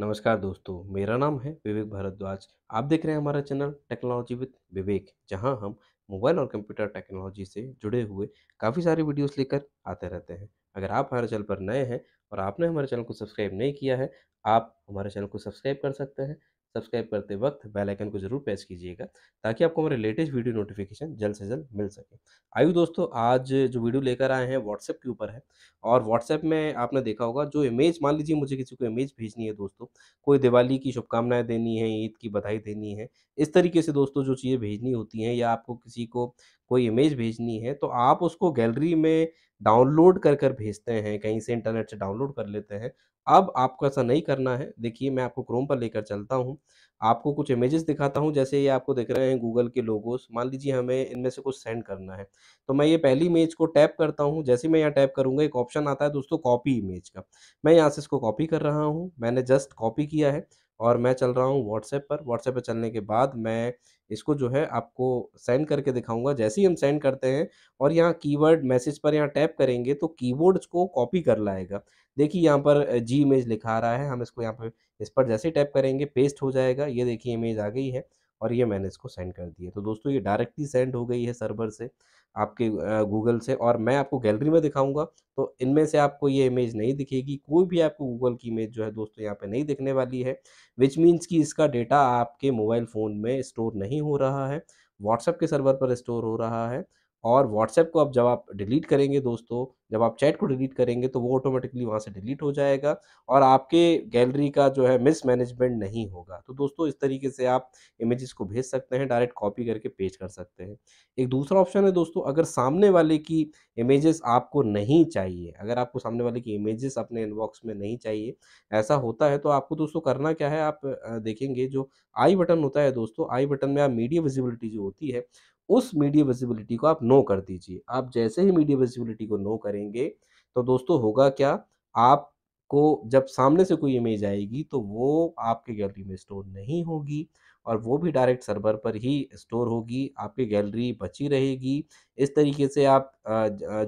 नमस्कार दोस्तों मेरा नाम है विवेक भारद्वाज आप देख रहे हैं हमारा चैनल टेक्नोलॉजी विद विवेक जहां हम मोबाइल और कंप्यूटर टेक्नोलॉजी से जुड़े हुए काफ़ी सारे वीडियोस लेकर आते रहते हैं अगर आप हमारे चैनल पर नए हैं और आपने हमारे चैनल को सब्सक्राइब नहीं किया है आप हमारे चैनल को सब्सक्राइब कर सकते हैं सब्सक्राइब करते वक्त बेल आइकन को जरूर प्रेस कीजिएगा ताकि आपको हमारे लेटेस्ट वीडियो नोटिफिकेशन जल्द से जल्द मिल सके आयु दोस्तों आज जो वीडियो लेकर आए हैं व्हाट्सएप के ऊपर है और व्हाट्सएप में आपने देखा होगा जो इमेज मान लीजिए मुझे किसी को इमेज भेजनी है दोस्तों कोई दिवाली की शुभकामनाएं देनी है ईद की बधाई देनी है इस तरीके से दोस्तों जो चीज़ें भेजनी होती हैं या आपको किसी को कोई इमेज भेजनी है तो आप उसको गैलरी में डाउनलोड कर कर भेजते हैं कहीं से इंटरनेट से डाउनलोड कर लेते हैं अब आपको ऐसा नहीं करना है देखिए मैं आपको क्रोम पर लेकर चलता हूँ आपको कुछ इमेजेस दिखाता हूँ जैसे ये आपको देख रहे हैं गूगल के लोगोस मान लीजिए हमें इनमें से कुछ सेंड करना है तो मैं ये पहली इमेज को टैप करता हूँ जैसे मैं यहाँ टैप करूँगा एक ऑप्शन आता है दोस्तों कॉपी इमेज का मैं यहाँ से इसको कॉपी कर रहा हूँ मैंने जस्ट कॉपी किया है और मैं चल रहा हूँ व्हाट्सएप पर व्हाट्सएप पर चलने के बाद मैं इसको जो है आपको सेंड करके दिखाऊंगा जैसे ही हम सेंड करते हैं और यहाँ कीवर्ड मैसेज पर यहाँ टैप करेंगे तो कीवर्ड्स को कॉपी कर लाएगा देखिए यहाँ पर जी इमेज लिखा आ रहा है हम इसको यहाँ पर इस पर जैसे ही टैप करेंगे पेस्ट हो जाएगा ये देखिए इमेज आ गई है और ये मैंने इसको सेंड कर दिया तो दोस्तों ये डायरेक्टली सेंड हो गई है सर्वर से आपके गूगल से और मैं आपको गैलरी में दिखाऊंगा तो इनमें से आपको ये इमेज नहीं दिखेगी कोई भी आपको गूगल की इमेज जो है दोस्तों यहाँ पे नहीं दिखने वाली है विच मीन्स कि इसका डेटा आपके मोबाइल फ़ोन में स्टोर नहीं हो रहा है व्हाट्सएप के सर्वर पर स्टोर हो रहा है और व्हाट्सएप को अब जब आप डिलीट करेंगे दोस्तों जब आप चैट को डिलीट करेंगे तो वो ऑटोमेटिकली वहाँ से डिलीट हो जाएगा और आपके गैलरी का जो है मिसमैनेजमेंट नहीं होगा तो दोस्तों इस तरीके से आप इमेजेस को भेज सकते हैं डायरेक्ट कॉपी करके पेज कर सकते हैं एक दूसरा ऑप्शन है दोस्तों अगर सामने वाले की इमेजेस आपको नहीं चाहिए अगर आपको सामने वाले की इमेजेस अपने इनबॉक्स में नहीं चाहिए ऐसा होता है तो आपको दोस्तों करना क्या है आप देखेंगे जो आई बटन होता है दोस्तों आई बटन में आप मीडिया विजिबिलिटी जो होती है उस मीडिया विजिबिलिटी को आप नो कर दीजिए आप जैसे ही मीडिया विजिबिलिटी को नो करेंगे तो दोस्तों होगा क्या आपको जब सामने से कोई इमेज आएगी तो वो आपके गैलरी में स्टोर नहीं होगी और वो भी डायरेक्ट सर्वर पर ही स्टोर होगी आपकी गैलरी बची रहेगी इस तरीके से आप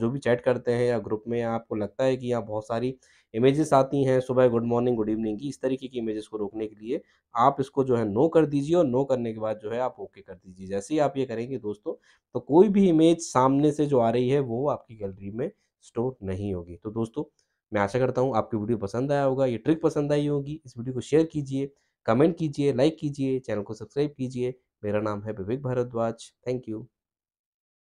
जो भी चैट करते हैं या ग्रुप में आपको लगता है कि यहाँ बहुत सारी इमेजेस आती हैं सुबह गुड मॉर्निंग गुड इवनिंग की इस तरीके की इमेजेस को रोकने के लिए आप इसको जो है नो कर दीजिए और नो करने के बाद जो है आप ओके कर दीजिए जैसे ही आप ये करेंगे दोस्तों तो कोई भी इमेज सामने से जो आ रही है वो आपकी गैलरी में स्टोर नहीं होगी तो दोस्तों मैं आशा करता हूँ आपकी वीडियो पसंद आया होगा ये ट्रिक पसंद आई होगी इस वीडियो को शेयर कीजिए कमेंट कीजिए लाइक कीजिए चैनल को सब्सक्राइब कीजिए मेरा नाम है विवेक भारद्वाज थैंक यू